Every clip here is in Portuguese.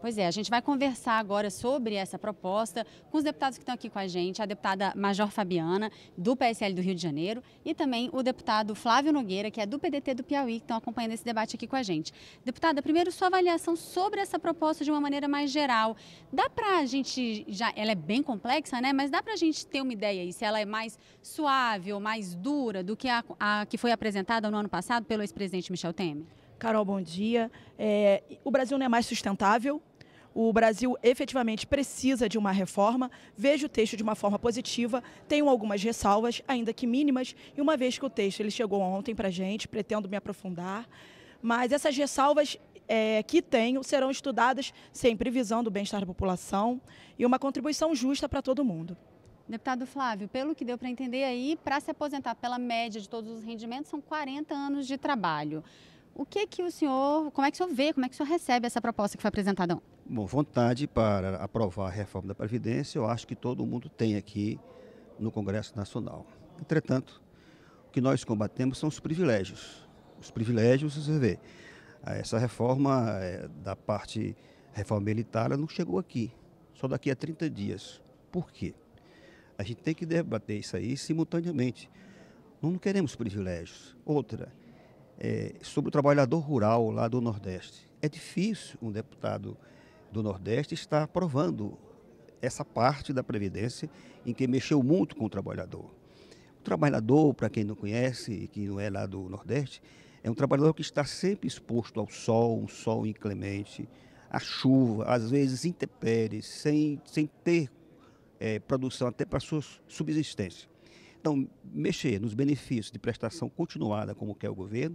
Pois é, a gente vai conversar agora sobre essa proposta com os deputados que estão aqui com a gente, a deputada Major Fabiana, do PSL do Rio de Janeiro, e também o deputado Flávio Nogueira, que é do PDT do Piauí, que estão acompanhando esse debate aqui com a gente. Deputada, primeiro sua avaliação sobre essa proposta de uma maneira mais geral. Dá para a gente, já, ela é bem complexa, né? Mas dá para a gente ter uma ideia aí, se ela é mais suave ou mais dura do que a, a que foi apresentada no ano passado pelo ex-presidente Michel Temer? Carol, bom dia. É, o Brasil não é mais sustentável, o Brasil efetivamente precisa de uma reforma. Vejo o texto de uma forma positiva, tenho algumas ressalvas, ainda que mínimas, e uma vez que o texto ele chegou ontem para a gente, pretendo me aprofundar. Mas essas ressalvas é, que tenho serão estudadas sempre visando o bem-estar da população e uma contribuição justa para todo mundo. Deputado Flávio, pelo que deu para entender aí, para se aposentar pela média de todos os rendimentos, são 40 anos de trabalho. O que que o senhor, como é que o senhor vê, como é que o senhor recebe essa proposta que foi apresentada Bom, vontade para aprovar a reforma da Previdência, eu acho que todo mundo tem aqui no Congresso Nacional. Entretanto, o que nós combatemos são os privilégios. Os privilégios, você vê, essa reforma eh, da parte reforma militar ela não chegou aqui, só daqui a 30 dias. Por quê? A gente tem que debater isso aí simultaneamente. Não queremos privilégios. Outra, é, sobre o trabalhador rural lá do Nordeste. É difícil um deputado do Nordeste estar aprovando essa parte da Previdência em que mexeu muito com o trabalhador. O trabalhador, para quem não conhece e que não é lá do Nordeste, é um trabalhador que está sempre exposto ao sol, um sol inclemente, à chuva, às vezes intempéries, sem, sem ter é, produção até para sua subsistência. Então, mexer nos benefícios de prestação continuada, como quer o governo,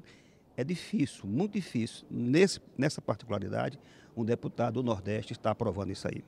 é difícil, muito difícil. Nesse, nessa particularidade, um deputado do Nordeste está aprovando isso aí.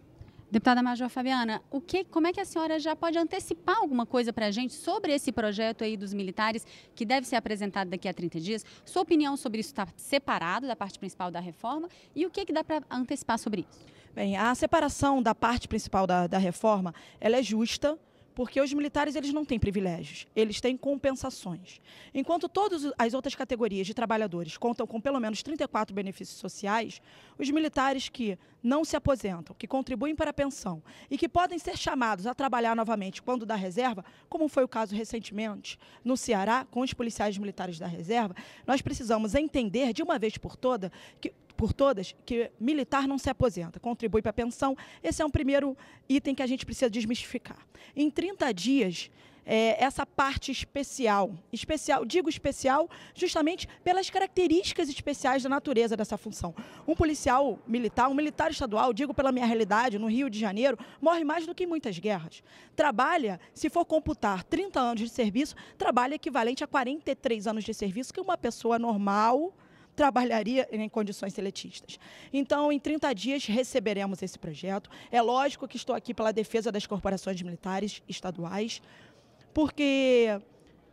Deputada Major Fabiana, o que, como é que a senhora já pode antecipar alguma coisa para a gente sobre esse projeto aí dos militares que deve ser apresentado daqui a 30 dias? Sua opinião sobre isso está separado da parte principal da reforma e o que, que dá para antecipar sobre isso? Bem, a separação da parte principal da, da reforma, ela é justa, porque os militares eles não têm privilégios, eles têm compensações. Enquanto todas as outras categorias de trabalhadores contam com pelo menos 34 benefícios sociais, os militares que não se aposentam, que contribuem para a pensão e que podem ser chamados a trabalhar novamente quando da reserva, como foi o caso recentemente no Ceará com os policiais militares da reserva, nós precisamos entender de uma vez por toda que por todas que militar não se aposenta, contribui para a pensão. Esse é um primeiro item que a gente precisa desmistificar. Em 30 dias, é, essa parte especial. Especial, digo especial, justamente pelas características especiais da natureza dessa função. Um policial militar, um militar estadual, digo pela minha realidade, no Rio de Janeiro, morre mais do que em muitas guerras. Trabalha, se for computar 30 anos de serviço, trabalha equivalente a 43 anos de serviço que uma pessoa normal trabalharia em condições seletistas. Então, em 30 dias, receberemos esse projeto. É lógico que estou aqui pela defesa das corporações militares estaduais, porque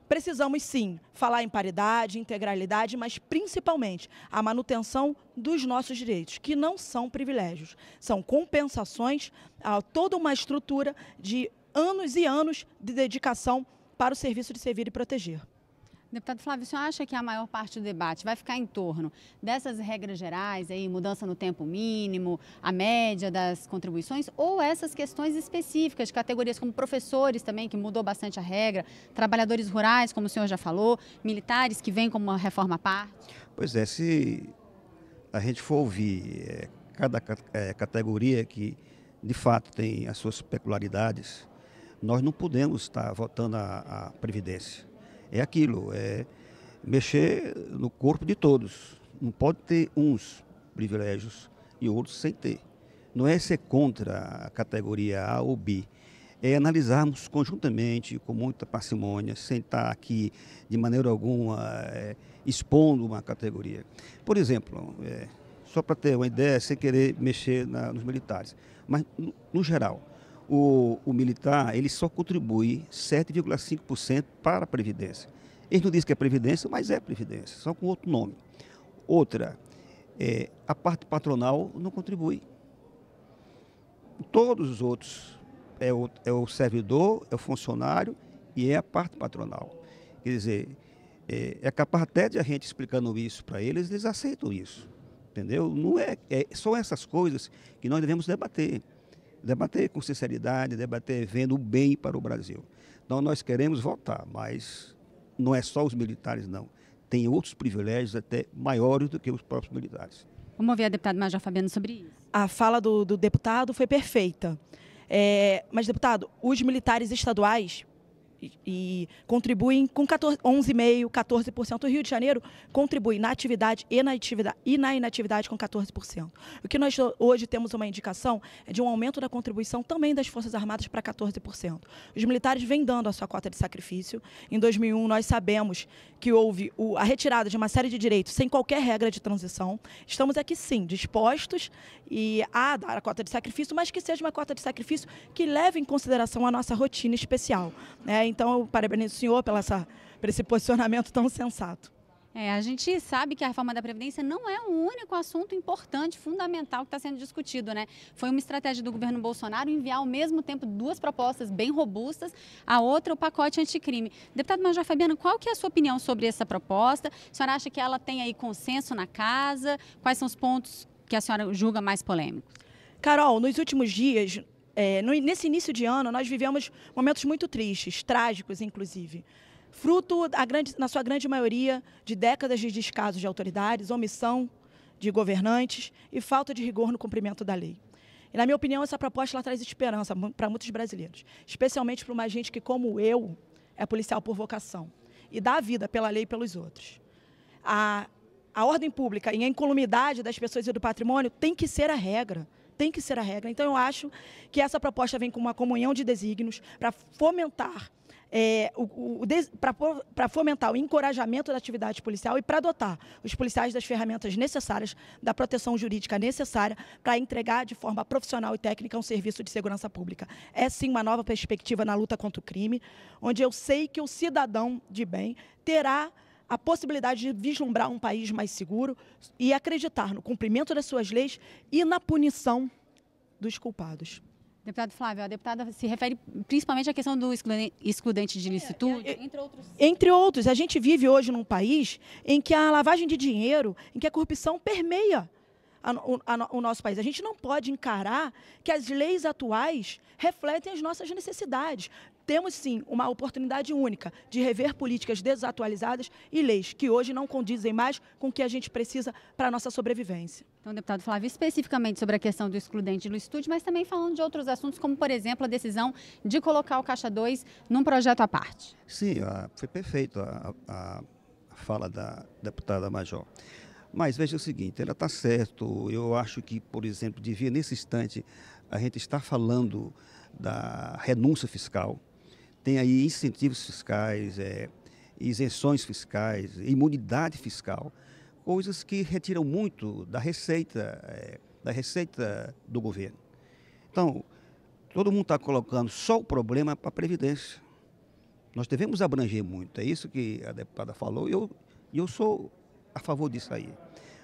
precisamos sim falar em paridade, integralidade, mas principalmente a manutenção dos nossos direitos, que não são privilégios, são compensações a toda uma estrutura de anos e anos de dedicação para o serviço de servir e proteger. Deputado Flávio, o senhor acha que a maior parte do debate vai ficar em torno dessas regras gerais, aí, mudança no tempo mínimo, a média das contribuições, ou essas questões específicas de categorias como professores também, que mudou bastante a regra, trabalhadores rurais, como o senhor já falou, militares que vêm como uma reforma à parte? Pois é, se a gente for ouvir é, cada é, categoria que de fato tem as suas peculiaridades, nós não podemos estar votando a, a Previdência é aquilo, é mexer no corpo de todos. Não pode ter uns privilégios e outros sem ter. Não é ser contra a categoria A ou B, é analisarmos conjuntamente, com muita parcimônia, sem estar aqui de maneira alguma é, expondo uma categoria. Por exemplo, é, só para ter uma ideia, sem querer mexer na, nos militares, mas no, no geral, o, o militar ele só contribui 7,5% para a Previdência. Eles não dizem que é Previdência, mas é Previdência, só com outro nome. Outra, é, a parte patronal não contribui. Todos os outros, é o, é o servidor, é o funcionário e é a parte patronal. Quer dizer, é, é capaz até de a gente explicando isso para eles, eles aceitam isso. Entendeu? Não é, é, são essas coisas que nós devemos debater debater com sinceridade, debater vendo o bem para o Brasil. Então nós queremos votar, mas não é só os militares, não. Tem outros privilégios até maiores do que os próprios militares. Vamos ouvir a deputada Major Fabiano sobre isso. A fala do, do deputado foi perfeita. É, mas, deputado, os militares estaduais e contribuem com 14, 11,5%, 14%. O Rio de Janeiro contribui na atividade e na, atividade, e na inatividade com 14%. O que nós hoje temos uma indicação é de um aumento da contribuição também das Forças Armadas para 14%. Os militares vêm dando a sua cota de sacrifício. Em 2001, nós sabemos que houve a retirada de uma série de direitos sem qualquer regra de transição. Estamos aqui, sim, dispostos e a dar a cota de sacrifício, mas que seja uma cota de sacrifício que leve em consideração a nossa rotina especial. Né? Então, eu parabenizo o senhor pela essa, por esse posicionamento tão sensato. É, a gente sabe que a reforma da Previdência não é o único assunto importante, fundamental que está sendo discutido, né? Foi uma estratégia do governo Bolsonaro enviar ao mesmo tempo duas propostas bem robustas, a outra o pacote anticrime. Deputado Major Fabiano, qual que é a sua opinião sobre essa proposta? A senhora acha que ela tem aí consenso na casa? Quais são os pontos que a senhora julga mais polêmicos? Carol, nos últimos dias é, no, nesse início de ano, nós vivemos momentos muito tristes, trágicos, inclusive. Fruto, grande, na sua grande maioria, de décadas de descaso de autoridades, omissão de governantes e falta de rigor no cumprimento da lei. E, na minha opinião, essa proposta traz esperança para muitos brasileiros, especialmente para uma gente que, como eu, é policial por vocação e dá a vida pela lei e pelos outros. A, a ordem pública e a incolumidade das pessoas e do patrimônio tem que ser a regra tem que ser a regra. Então, eu acho que essa proposta vem com uma comunhão de desígnios para fomentar é, para fomentar o encorajamento da atividade policial e para dotar os policiais das ferramentas necessárias, da proteção jurídica necessária, para entregar de forma profissional e técnica um serviço de segurança pública. É sim uma nova perspectiva na luta contra o crime, onde eu sei que o cidadão de bem terá a possibilidade de vislumbrar um país mais seguro e acreditar no cumprimento das suas leis e na punição dos culpados. Deputado Flávio, a deputada se refere principalmente à questão do excludente de é, licitude, é, entre outros. Entre outros, a gente vive hoje num país em que a lavagem de dinheiro, em que a corrupção permeia a, a, o nosso país. A gente não pode encarar que as leis atuais refletem as nossas necessidades. Temos sim uma oportunidade única de rever políticas desatualizadas e leis que hoje não condizem mais com o que a gente precisa para a nossa sobrevivência. Então, deputado Flávio, especificamente sobre a questão do excludente do estúdio, mas também falando de outros assuntos, como, por exemplo, a decisão de colocar o Caixa 2 num projeto à parte. Sim, ah, foi perfeito a, a fala da deputada Major. Mas veja o seguinte, ela está certo. Eu acho que, por exemplo, devia nesse instante a gente estar falando da renúncia fiscal, tem aí incentivos fiscais, é, isenções fiscais, imunidade fiscal, coisas que retiram muito da receita, é, da receita do governo. Então, todo mundo está colocando só o problema para a Previdência. Nós devemos abranger muito, é isso que a deputada falou, e eu, eu sou a favor disso aí.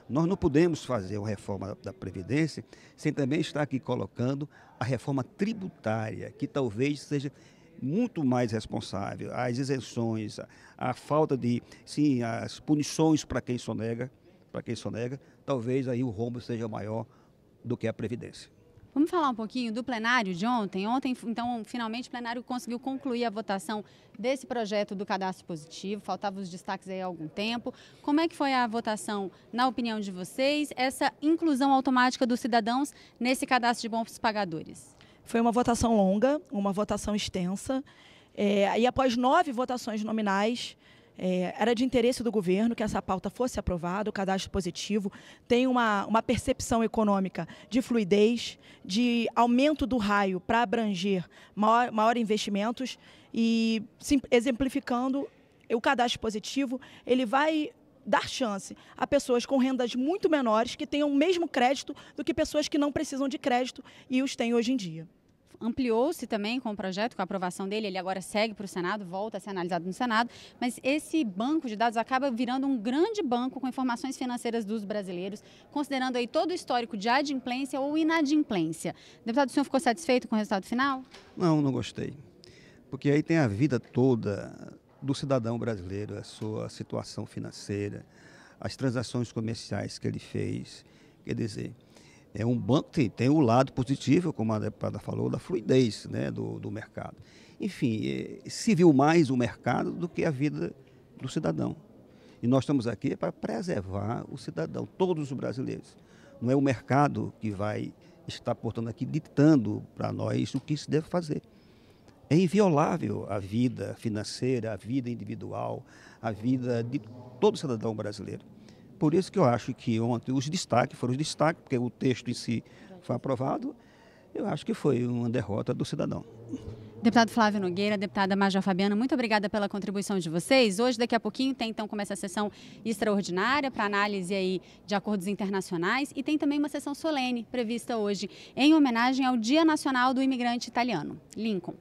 Nós não podemos fazer uma reforma da Previdência sem também estar aqui colocando a reforma tributária, que talvez seja muito mais responsável. As isenções, a, a falta de, sim, as punições para quem sonega, para quem sonega, talvez aí o rombo seja maior do que a previdência. Vamos falar um pouquinho do plenário de ontem. Ontem, então, finalmente o plenário conseguiu concluir a votação desse projeto do cadastro positivo. Faltavam os destaques aí há algum tempo. Como é que foi a votação, na opinião de vocês, essa inclusão automática dos cidadãos nesse cadastro de bons pagadores? Foi uma votação longa, uma votação extensa. É, e após nove votações nominais, é, era de interesse do governo que essa pauta fosse aprovada, o cadastro positivo tem uma, uma percepção econômica de fluidez, de aumento do raio para abranger maior, maior investimentos e sim, exemplificando o cadastro positivo, ele vai dar chance a pessoas com rendas muito menores que tenham o mesmo crédito do que pessoas que não precisam de crédito e os têm hoje em dia ampliou-se também com o projeto, com a aprovação dele, ele agora segue para o Senado, volta a ser analisado no Senado, mas esse banco de dados acaba virando um grande banco com informações financeiras dos brasileiros, considerando aí todo o histórico de adimplência ou inadimplência. Deputado, o senhor ficou satisfeito com o resultado final? Não, não gostei. Porque aí tem a vida toda do cidadão brasileiro, a sua situação financeira, as transações comerciais que ele fez. Quer dizer, é um banco tem, tem o um lado positivo, como a deputada falou, da fluidez né, do, do mercado. Enfim, é, se viu mais o mercado do que a vida do cidadão. E nós estamos aqui para preservar o cidadão, todos os brasileiros. Não é o mercado que vai estar, portando aqui ditando para nós o que se deve fazer. É inviolável a vida financeira, a vida individual, a vida de todo cidadão brasileiro. Por isso que eu acho que ontem os destaques foram os destaques, porque o texto em si foi aprovado. Eu acho que foi uma derrota do cidadão. Deputado Flávio Nogueira, deputada Major Fabiana, muito obrigada pela contribuição de vocês. Hoje, daqui a pouquinho, tem então começa a sessão extraordinária para análise aí de acordos internacionais e tem também uma sessão solene prevista hoje em homenagem ao Dia Nacional do Imigrante Italiano, Lincoln.